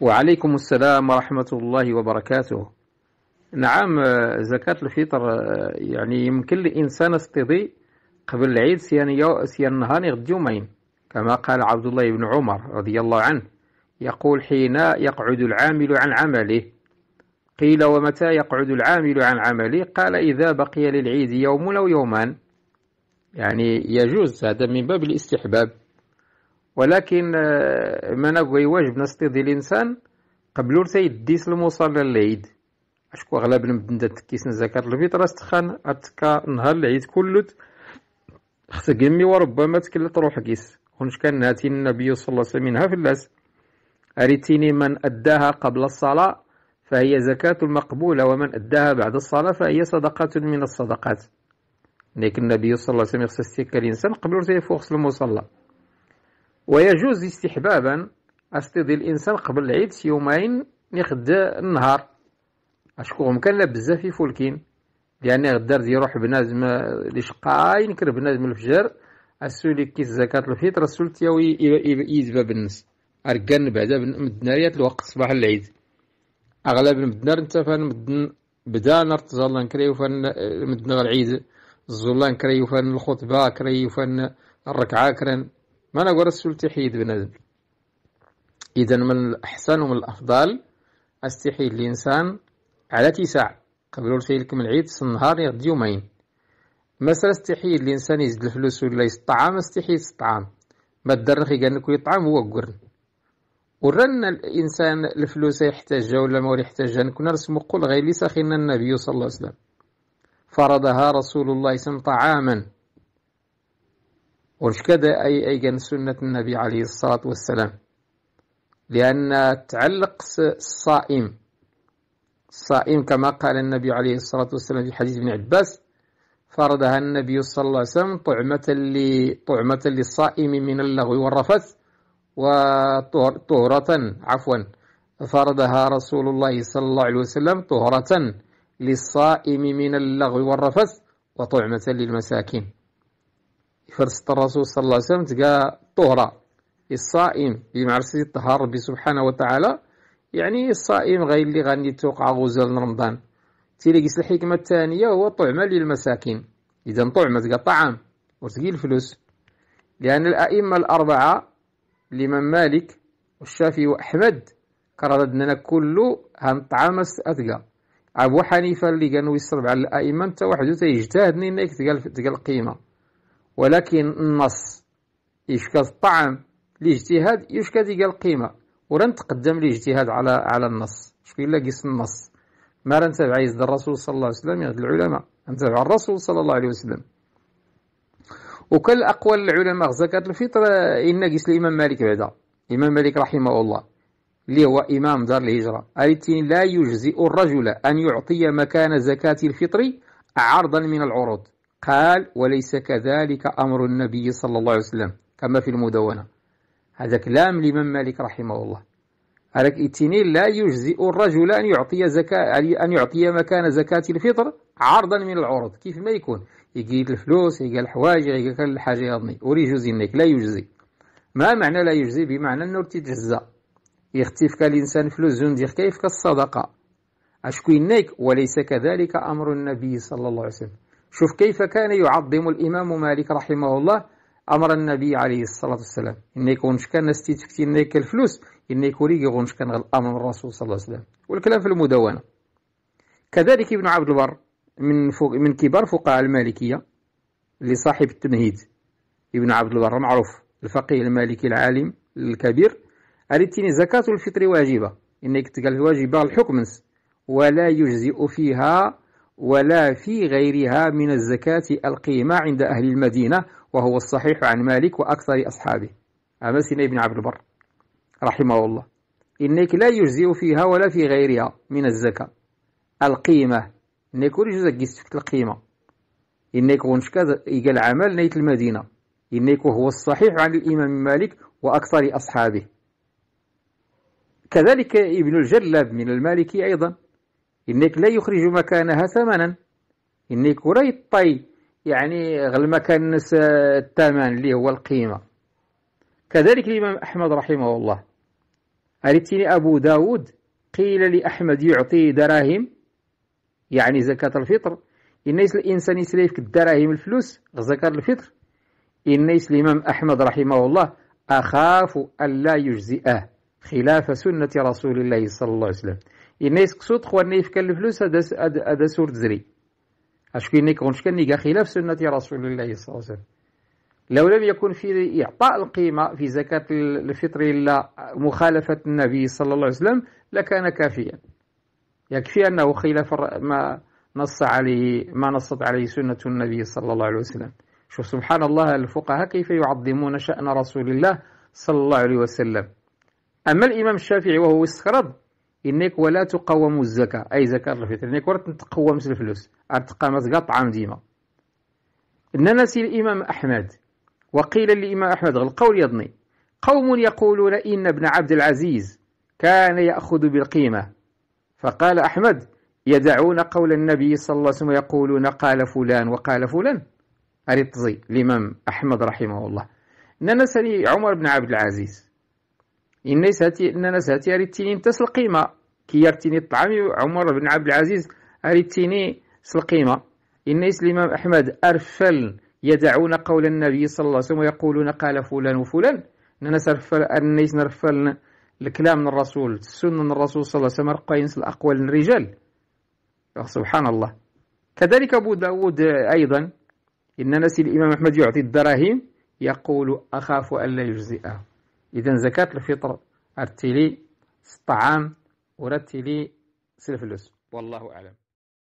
وعليكم السلام ورحمة الله وبركاته نعم آه، زكاة الفطر آه، يعني يمكن لإنسان استضي قبل العيد سيان, سيان نهار غد يومين كما قال عبد الله بن عمر رضي الله عنه يقول حين يقعد العامل عن عمله قيل ومتى يقعد العامل عن عمله قال إذا بقي للعيد يوم أو يومان يعني يجوز هذا من باب الاستحباب ولكن آه، ما نبغي واجب نستيضي الانسان قبل ور يديس المصلى للعيد اشكو اغلب المدن تكيس زكاة الفطرة استخان اتكا نهار العيد كله خصك وربما تكلت روح كيس كونش كان ناتي النبي صلى الله عليه وسلم منها في اللاس أريتيني من أداها قبل الصلاة فهي زكاة مقبولة ومن أداها بعد الصلاة فهي صدقة من الصدقات لكن النبي صلى الله عليه وسلم يخصص الإنسان قبل ورتي يفوخس المصلى ويجوز استحبابا استيضي الانسان قبل العيد يومين نخد النهار اشكو ممكن بزاف في فولكين يعني غدا دي يروح بنادم آه، لي شقاين نكر بنادم الفجر السولي كي زكاة الفطر السول تياوي يزبا بالنس اركان بعدا مدناريات الوقت صباح العيد اغلب المدنار انت فان مدن بدا نرتزالا نكريو فان آه، مدن العيد الزولان كريو فان الخطبة كريو فان الركعة كرن ما نقول حيد بنادم إذا من الأحسن ومن الأفضل استحي الإنسان على تسع قبل الفيلك لكم العيد في النهار يغد يومين مثلا استحيد الإنسان يزد الفلوس ولا الطعام استحي الطعام ما الدرخي قال لك الطعام هو قرن ورن الانسان الفلوس يحتاجها ولا ما يحتاجها كنا نرسمو قل غير لسخنا النبي صلى الله عليه وسلم فرضها رسول الله صلى طعاما والشكادة أي أي كان سنة النبي عليه الصلاة والسلام لأن تعلق الصائم الصائم كما قال النبي عليه الصلاة والسلام في حديث ابن عباس فرضها النبي صلى الله عليه وسلم طعمة لطعمة للصائم من اللغو والرفث وطهرة عفوا فرضها رسول الله صلى الله عليه وسلم طهرة للصائم من اللغو والرفث وطعمة للمساكين فرست الرسول صلى الله عليه وسلم تلقى طهرة الصائم اللي معرفش يطهر ربي سبحانه وتعالى يعني الصائم غير اللي غني توقع غزال رمضان تيلاقيس الحكمة الثانية هو طعمة للمساكين إذا طعمة تلقى طعام وتلقى الفلوس لأن الأئمة الأربعة الإمام مالك والشافعي وأحمد كردنا كله هنطعام أتقى أبو حنيفة اللي كانوا يصرب على الأئمة أنت واحد تيجتهد إنك تلقى القيمة ولكن النص إيش الطعم الاجتهاد إيش ديك القيمة وران تقدم الاجتهاد على على النص شكون إلا قيس النص ما راه نتابع يزد الرسول صلى الله عليه وسلم يغد العلماء نتابع الرسول صلى الله عليه وسلم وكل أقوال العلماء زكاة الفطر إن قيس الإمام مالك بعدا الإمام مالك رحمه الله اللي هو إمام دار الهجرة قالتين لا يجزئ الرجل أن يعطي مكان زكاة الفطر عرضا من العروض قال وليس كذلك أمر النبي صلى الله عليه وسلم كما في المدونة هذا كلام الإمام مالك رحمه الله هذاك التنين لا يجزئ الرجل أن يعطي زكاة أن يعطي مكان زكاة الفطر عرضا من العروض كيف ما يكون يجي الفلوس يجي الحوايج يجي كل حاجة يضني وري جزينك لا يجزي ما معنى لا يجزي بمعنى أنه تتجزى يختيف الإنسان فلوس زنديق كيف كالصدقة أشكو نيك وليس كذلك أمر النبي صلى الله عليه وسلم شوف كيف كان يعظم الإمام مالك رحمه الله أمر النبي عليه الصلاة والسلام إني كونش كان نستيتفتي إني الفلوس إني كوريكي غونش كان الأمر من الرسول صلى الله عليه وسلم والكلام في المدونة كذلك ابن عبد البر من فوق من كبار فقهاء المالكية اللي صاحب التمهيد ابن عبد البر معروف الفقيه المالكي العالم الكبير أريتني زكاة الفطر واجبة إنك تقال واجبة الحكم ولا يجزئ فيها ولا في غيرها من الزكاة القيمة عند أهل المدينة وهو الصحيح عن مالك وأكثر أصحابه أمسنا بن عبد البر رحمه الله إنك لا يجزئ فيها ولا في غيرها من الزكاة القيمة إنك ولا يجزك يستفك القيمة إنك ونشكا إيقال عمل نيت المدينة إنك هو الصحيح عن الإمام مالك وأكثر أصحابه كذلك ابن الجلب من المالكي أيضا إنك لا يخرج مكانها ثمنا إنك ولا الطي يعني غل مكان الثمن اللي هو القيمة كذلك الإمام أحمد رحمه الله أريتني أبو داود قيل لأحمد يعطي دراهم يعني زكاة الفطر الناس الإنسان يسليف الدراهم الفلوس زكاة الفطر الناس الإمام أحمد رحمه الله أخاف ألا يجزئه خلاف سنة رسول الله صلى الله عليه وسلم إما يسقسو تخوانا يفكر الفلوس هذا سور تزري أشكي نيكونش كان نيكا خلاف سنة رسول الله صلى الله عليه وسلم لو لم يكن في إعطاء القيمة في زكاة الفطر إلا مخالفة النبي صلى الله عليه وسلم لكان كافيا يكفي أنه خلاف ما نص عليه ما نصت عليه سنة النبي صلى الله عليه وسلم شوف سبحان الله الفقهاء كيف يعظمون شأن رسول الله صلى الله عليه وسلم أما الإمام الشافعي وهو استخرض انك ولا تقوم الزكاه اي زكاه الفطر انك ولا تقوم الفلوس تقامت كاع طعام ديما ننسي الامام احمد وقيل للامام احمد القول يضني قوم يقولون ان ابن عبد العزيز كان ياخذ بالقيمه فقال احمد يدعون قول النبي صلى الله عليه وسلم يقولون قال فلان وقال فلان أرطزي الامام احمد رحمه الله ننسني عمر بن عبد العزيز إننا ساتي أريتيني نتا القيمة كي يرتيني الطعام عمر بن عبد العزيز أريتيني القيمة إنيس الإمام أحمد أرفل يدعون قول النبي صلى الله عليه وسلم ويقولون قال فلان وفلان إننا سرفل أنيس نرفل الكلام من الرسول السنة من الرسول صلى الله عليه وسلم رقينس الأقوال الرجال سبحان الله كذلك أبو داود أيضا إن نسي الإمام أحمد يعطي الدراهم يقول أخاف أن لا يجزئه إذا زكاة الفطر ارتلي الطعام ورتلي سلفلوس والله أعلم